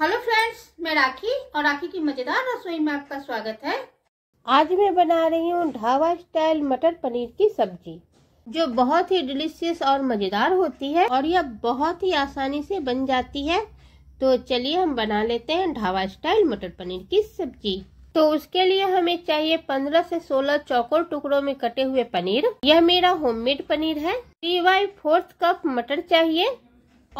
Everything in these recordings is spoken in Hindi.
हेलो फ्रेंड्स मैं राखी और राखी की मजेदार रसोई में आपका स्वागत है आज मैं बना रही हूँ ढाबा स्टाइल मटर पनीर की सब्जी जो बहुत ही डिलीशियस और मजेदार होती है और यह बहुत ही आसानी से बन जाती है तो चलिए हम बना लेते हैं ढाबा स्टाइल मटर पनीर की सब्जी तो उसके लिए हमें चाहिए 15 से 16 चौकोर टुकड़ों में कटे हुए पनीर यह मेरा होममेड पनीर है थ्री बाई फोर्थ कप मटर चाहिए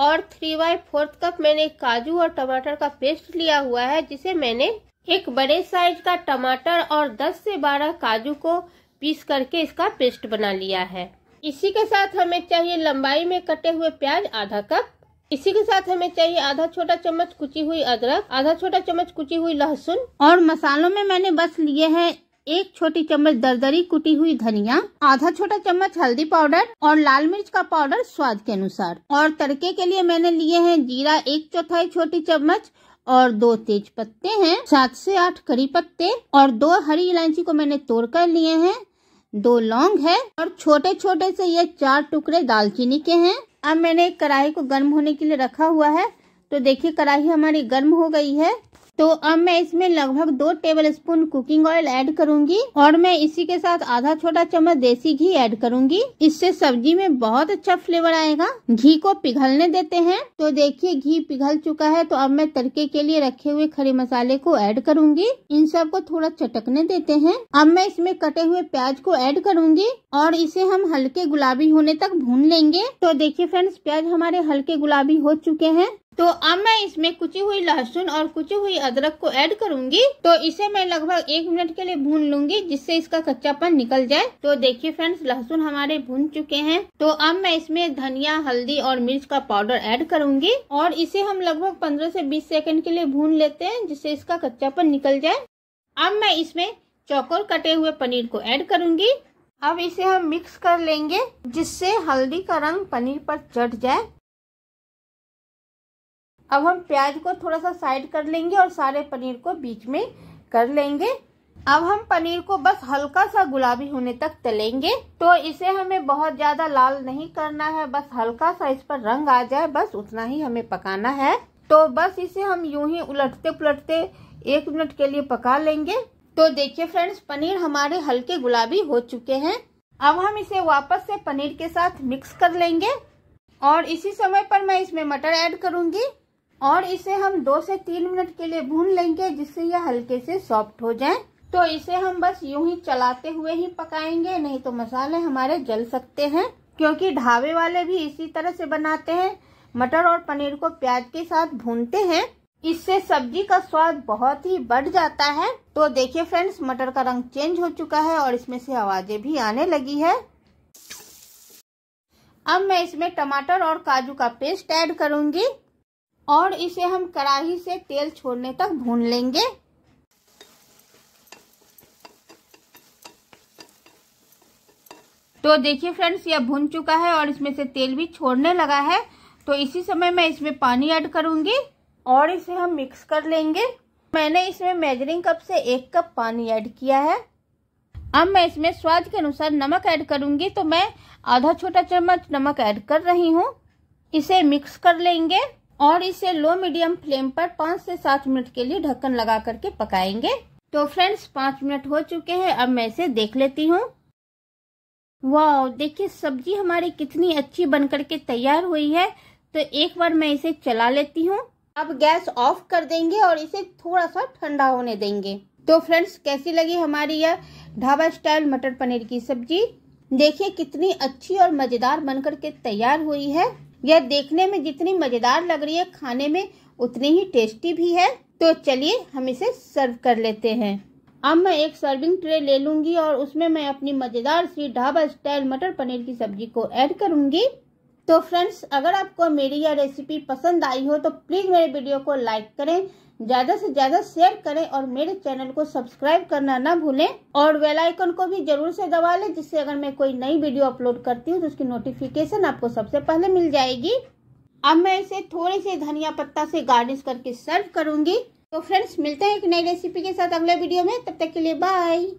और थ्री बाय फोर्थ कप मैंने काजू और टमाटर का पेस्ट लिया हुआ है जिसे मैंने एक बड़े साइज का टमाटर और 10 से 12 काजू को पीस करके इसका पेस्ट बना लिया है इसी के साथ हमें चाहिए लंबाई में कटे हुए प्याज आधा कप इसी के साथ हमें चाहिए आधा छोटा चम्मच कुची हुई अदरक आधा छोटा चम्मच कुची हुई लहसुन और मसालों में मैंने बस लिए हैं एक छोटी चम्मच दरदरी कुटी हुई धनिया आधा छोटा चम्मच हल्दी पाउडर और लाल मिर्च का पाउडर स्वाद के अनुसार और तड़के के लिए मैंने लिए हैं जीरा एक चौथाई छोटी चम्मच और दो तेज पत्ते हैं सात से आठ करी पत्ते और दो हरी इलायची को मैंने तोड़ कर लिए हैं दो लौंग है और छोटे छोटे से ये चार टुकड़े दालचीनी के हैं अब मैंने कढ़ाई को गर्म होने के लिए रखा हुआ है तो देखिए कढ़ाई हमारी गर्म हो गई है तो अब मैं इसमें लगभग दो tablespoon cooking oil add करूंगी और मैं इसी के साथ आधा छोटा चम्मच देसी घी ऐड करूंगी इससे सब्जी में बहुत अच्छा फ्लेवर आएगा घी को पिघलने देते हैं तो देखिए घी पिघल चुका है तो अब मैं तड़के के लिए रखे हुए खड़े मसाले को ऐड करूंगी इन सबको थोड़ा चटकने देते हैं अब मैं इसमें कटे हुए प्याज को ऐड करूंगी और इसे हम हल्के गुलाबी होने तक भून लेंगे तो देखिए फ्रेंड्स प्याज हमारे हल्के गुलाबी हो चुके हैं तो अब मैं इसमें कुची हुई लहसुन और कुची हुई अदरक को ऐड करूंगी तो इसे मैं लगभग एक मिनट के लिए भून लूंगी जिससे इसका कच्चापन निकल जाए तो देखिए फ्रेंड्स लहसुन हमारे भून चुके हैं तो अब मैं इसमें धनिया हल्दी और मिर्च का पाउडर ऐड करूंगी और इसे हम लगभग पंद्रह से बीस सेकेंड के लिए भून लेते हैं जिससे इसका कच्चापन निकल जाए अब मैं इसमें चौकोर कटे हुए पनीर को ऐड करूंगी अब इसे हम मिक्स कर लेंगे जिससे हल्दी का रंग पनीर पर चढ़ जाए अब हम प्याज को थोड़ा सा साइड कर लेंगे और सारे पनीर को बीच में कर लेंगे अब हम पनीर को बस हल्का सा गुलाबी होने तक तलेंगे तो इसे हमें बहुत ज्यादा लाल नहीं करना है बस हल्का सा इस पर रंग आ जाए बस उतना ही हमें पकाना है तो बस इसे हम यूं ही उलटते पुलटते एक मिनट के लिए पका लेंगे तो देखिए फ्रेंड्स पनीर हमारे हल्के गुलाबी हो चुके हैं अब हम इसे वापस से पनीर के साथ मिक्स कर लेंगे और इसी समय पर मैं इसमें मटर ऐड करूंगी और इसे हम दो से तीन मिनट के लिए भून लेंगे जिससे यह हल्के से सॉफ्ट हो जाए तो इसे हम बस यूं ही चलाते हुए ही पकाएंगे नहीं तो मसाले हमारे जल सकते हैं क्योंकि ढाबे वाले भी इसी तरह से बनाते हैं मटर और पनीर को प्याज के साथ भूनते हैं इससे सब्जी का स्वाद बहुत ही बढ़ जाता है तो देखिए फ्रेंड्स मटर का रंग चेंज हो चुका है और इसमें से आवाजें भी आने लगी है अब मैं इसमें टमाटर और काजू का पेस्ट ऐड करूंगी और इसे हम कड़ाही से तेल छोड़ने तक भून लेंगे तो देखिए फ्रेंड्स यह भून चुका है और इसमें से तेल भी छोड़ने लगा है तो इसी समय मैं इसमें पानी ऐड करूंगी और इसे हम मिक्स कर लेंगे मैंने इसमें मेजरिंग कप से एक कप पानी ऐड किया है अब मैं इसमें स्वाद के अनुसार नमक ऐड करूंगी तो मैं आधा छोटा चम्मच नमक ऐड कर रही हूँ इसे मिक्स कर लेंगे और इसे लो मीडियम फ्लेम पर पाँच से सात मिनट के लिए ढक्कन लगा करके पकाएंगे तो फ्रेंड्स पाँच मिनट हो चुके हैं अब मैं इसे देख लेती हूँ वाह देखिए सब्जी हमारी कितनी अच्छी बन के तैयार हुई है तो एक बार मैं इसे चला लेती हूँ अब गैस ऑफ कर देंगे और इसे थोड़ा सा ठंडा होने देंगे तो फ्रेंड्स कैसी लगी हमारी यह ढाबा स्टाइल मटर पनीर की सब्जी देखिए कितनी अच्छी और मज़ेदार बनकर के तैयार हुई है यह देखने में जितनी मज़ेदार लग रही है खाने में उतनी ही टेस्टी भी है तो चलिए हम इसे सर्व कर लेते हैं अब मैं एक सर्विंग ट्रे ले लूँगी और उसमें मैं अपनी मज़ेदार सी ढाबा स्टाइल मटर पनीर की सब्जी को ऐड करूँगी तो फ्रेंड्स अगर आपको मेरी यह रेसिपी पसंद आई हो तो प्लीज़ मेरे वीडियो को लाइक करें ज्यादा से ज्यादा शेयर करें और मेरे चैनल को सब्सक्राइब करना ना भूलें और वेल आइकन को भी जरूर से दबा लें जिससे अगर मैं कोई नई वीडियो अपलोड करती हूँ तो उसकी नोटिफिकेशन आपको सबसे पहले मिल जाएगी अब मैं इसे थोड़े से धनिया पत्ता से गार्निश करके सर्व करूंगी तो फ्रेंड्स मिलते हैं एक नई रेसिपी के साथ अगले वीडियो में तब तक के लिए बाय